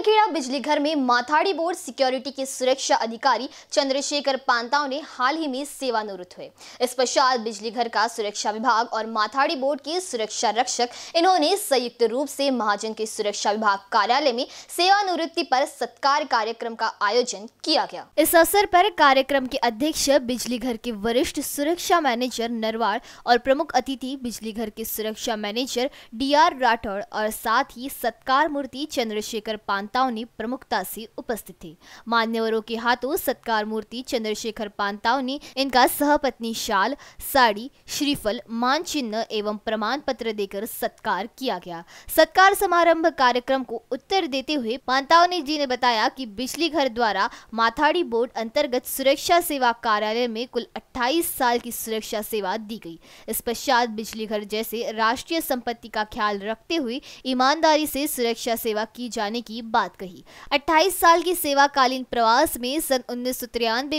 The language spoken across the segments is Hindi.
खेड़ा बिजली घर में माथाड़ी बोर्ड सिक्योरिटी के सुरक्षा अधिकारी चंद्रशेखर पांताव ने हाल ही में सेवानिवृत्त हुए इस पश्चात बिजली घर का सुरक्षा विभाग और माथाड़ी बोर्ड के सुरक्षा रक्षक इन्होंने संयुक्त रूप से महाजन के सुरक्षा विभाग कार्यालय में सेवानिवृत्ति पर सत्कार कार्यक्रम का आयोजन किया गया इस अवसर पर कार्यक्रम के अध्यक्ष बिजली घर के वरिष्ठ सुरक्षा मैनेजर नरवाड़ और प्रमुख अतिथि बिजली घर के सुरक्षा मैनेजर डी राठौड़ और साथ ही सत्कार मूर्ति चंद्रशेखर पांता पांताव ने प्रमुखता से उपस्थित थे मान्यवरों के हाथों सत्कार मूर्ति चंद्रशेखर पांताव ने इनका सहपत्नी शाल साड़ी श्रीफल मान चिन्ह एवं प्रमाण पत्र देकर सत्कार किया गया सत्कार समारंभ कार्यक्रम को उत्तर देते हुए पांताव ने जी ने बताया की बिजली घर द्वारा माथाड़ी बोर्ड अंतर्गत सुरक्षा सेवा कार्यालय में कुल अट्ठाईस साल की सुरक्षा सेवा दी गई इस पश्चात बिजली घर जैसे राष्ट्रीय संपत्ति का ख्याल रखते हुए ईमानदारी से सुरक्षा सेवा की जाने की बात कही 28 साल की सेवाकालीन प्रवास में सन उन्नीस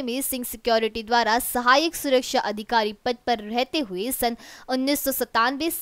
में सिंह सिक्योरिटी द्वारा सहायक सुरक्षा अधिकारी पद पर रहते हुए सन उन्नीस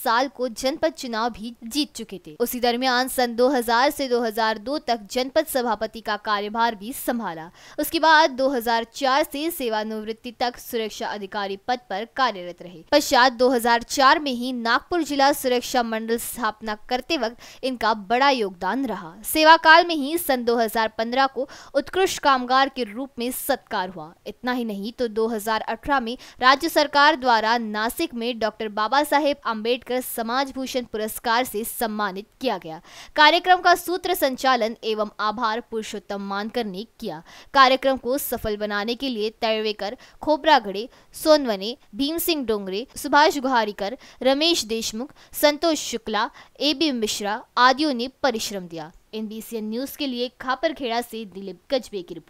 साल को जनपद चुनाव भी जीत चुके थे उसी दरमियान सन 2000 से 2002 तक जनपद सभापति का कार्यभार भी संभाला उसके बाद 2004 से सेवानिवृत्ति तक सुरक्षा अधिकारी पद पर कार्यरत रहे पश्चात 2004 में ही नागपुर जिला सुरक्षा मंडल स्थापना करते वक्त इनका बड़ा योगदान रहा सेवाकाल साल में ही सन 2015 को उत्कृष्ट कामगार के रूप में सत्कार हुआ इतना ही नहीं तो 2018 में राज्य सरकार द्वारा नासिक में डॉक्टर बाबा साहेब अम्बेडकर समाज भूषण पुरस्कार से सम्मानित किया गया कार्यक्रम का सूत्र संचालन एवं आभार पुरुषोत्तम मानकर ने किया कार्यक्रम को सफल बनाने के लिए तयवेकर खोबरागड़े सोनवने भीम सिंह डोंगरे सुभाष गुहारीकर रमेश देशमुख संतोष शुक्ला ए बी मिश्रा आदियों ने परिश्रम दिया एनबीसीएन न्यूज के लिए खापरखेड़ा से दिलीप कजबे की रिपोर्ट